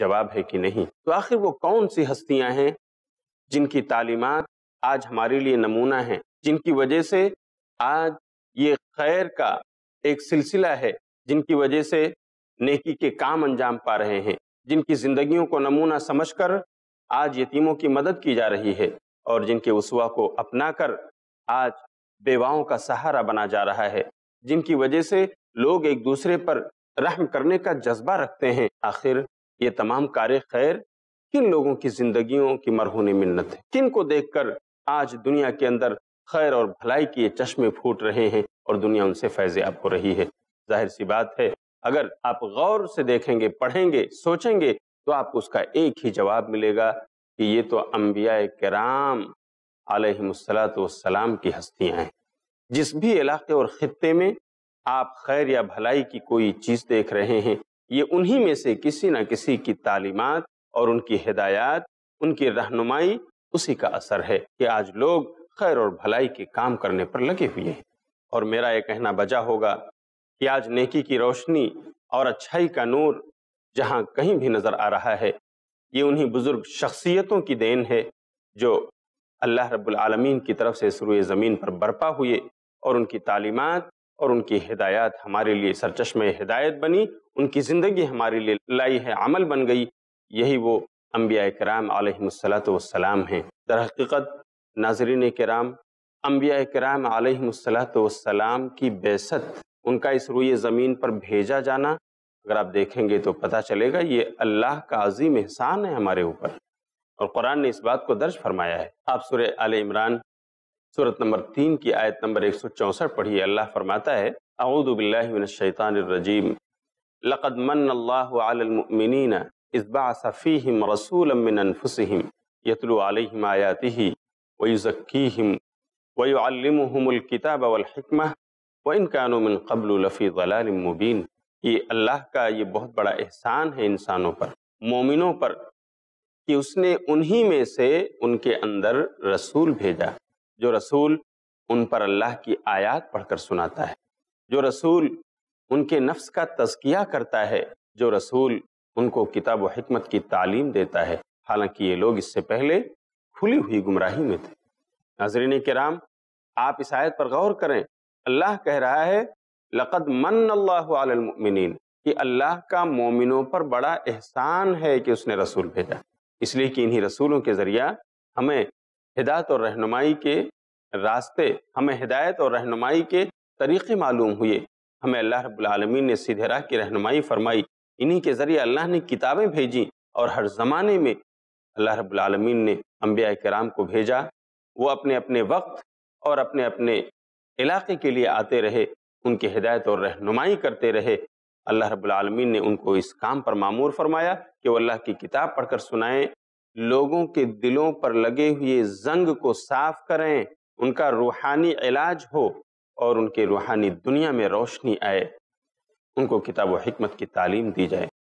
جواب ہے کہ نہیں تو آخر وہ کون سی ہستیاں ہیں جن کی تعلیمات آج ہمارے لیے نمونہ ہیں جن کی وجہ سے آج یہ خیر کا ایک سلسلہ ہے جن کی وجہ سے نیکی کے کام انجام پا رہے ہیں جن کی زندگیوں کو نمونہ سمجھ کر آج یتیموں کی مدد کی جا رہی ہے اور جن کے اسوا کو اپنا کر آج بیواؤں کا سہارا بنا جا رہا ہے جن کی وجہ سے لوگ ایک دوسرے پر رحم کرنے کا جذبہ رکھتے ہیں آخر یہ تمام کار خیر کن لوگوں کی زندگیوں کی مرہون منت ہے کن کو دیکھ کر آج دنیا کے اندر خیر اور بھلائی کی یہ چشمے پھوٹ رہے ہیں اور دنیا ان سے فیض آپ ہو رہی ہے ظاہر سی بات ہے اگر آپ غور سے دیکھیں گے پڑھیں گے سوچیں گے تو آپ کو اس کا ایک ہی جواب ملے گا کہ یہ تو انبیاء کرام علیہ السلاۃ والسلام کی ہستیاں ہیں جس بھی علاقے اور خطے میں آپ خیر یا بھلائی کی کوئی چیز دیکھ رہے ہیں یہ انہی میں سے کسی نہ کسی کی تعلیمات اور ان کی ہدایات ان کی رہنمائی اسی کا اثر ہے کہ آج لوگ خیر اور بھلائی کے کام کرنے پر لگے ہوئے ہیں اور میرا یہ کہنا بجا ہوگا کہ آج نیکی کی روشنی اور اچھائی کا نور جہاں کہیں بھی نظر آ رہا ہے یہ انہی بزرگ شخصیتوں کی دین ہے جو اللہ رب العالمین کی طرف سے سروع زمین پر برپا ہوئے اور ان کی تعلیمات اور ان کی ہدایات ہمارے لیے سرچشم ہدایت بنی ان کی زندگی ہمارے لیے ہے عمل بن گئی یہی وہ انبیاء کرام علیہ السلام والسلام ہیں حقیقت ناظرین کرام انبیاء کرام علیہ السلام کی بیست ان کا اس روی زمین پر بھیجا جانا اگر آپ دیکھیں گے تو پتہ چلے گا یہ اللہ کا عظیم احسان ہے ہمارے اوپر اور قرآن نے اس بات کو درج فرمایا ہے آپ سورہ آل عمران سورت نمبر تین کی آیت نمبر ایک سو چونسر پڑھی ہے اللہ فرماتا ہے اعوذ باللہ من الشیطان الرجیم لقد من اللہ علی المؤمنین اذ بعث فیہم رسولا من انفسہم یتلو علیہم آیاتہی ویزکیہم ویعلمہم الكتاب والحکمہ وَإِنْ كَانُوا مِنْ قَبْلُ لَفِي ظَلَالٍ مُبِينٍ یہ اللہ کا یہ بہت بڑا احسان ہے انسانوں پر مومنوں پر کہ اس نے انہی میں سے ان کے اندر رسول بھیجا جو رسول ان پر اللہ کی آیات پڑھ کر سناتا ہے جو رسول ان کے نفس کا تزکیہ کرتا ہے جو رسول ان کو کتاب و حکمت کی تعلیم دیتا ہے حالانکہ یہ لوگ اس سے پہلے کھلی ہوئی گمراہی میں تھے ناظرین کرام آپ اس آیت پر غور کریں اللہ کہہ رہا ہے لقد من اللہ المؤمنین کہ اللہ کا مومنوں پر بڑا احسان ہے کہ اس نے رسول بھیجا اس لیے کہ انہی رسولوں کے ذریعہ ہمیں ہدایت اور رہنمائی کے راستے ہمیں ہدایت اور رہنمائی کے طریقے معلوم ہوئے ہمیں اللہ رب العالمین نے سیدھے راہ کی رہنمائی فرمائی انہی کے ذریعے اللہ نے کتابیں بھیجیں اور ہر زمانے میں اللہ رب العالمین نے انبیاء کرام کو بھیجا وہ اپنے اپنے وقت اور اپنے اپنے علاقے کے لیے آتے رہے ان کے ہدایت اور رہنمائی کرتے رہے اللہ رب العالمین نے ان کو اس کام پر معمور فرمایا کہ وہ اللہ کی کتاب پڑھ کر سنائیں لوگوں کے دلوں پر لگے ہوئے زنگ کو صاف کریں ان کا روحانی علاج ہو اور ان کے روحانی دنیا میں روشنی آئے ان کو کتاب و حکمت کی تعلیم دی جائے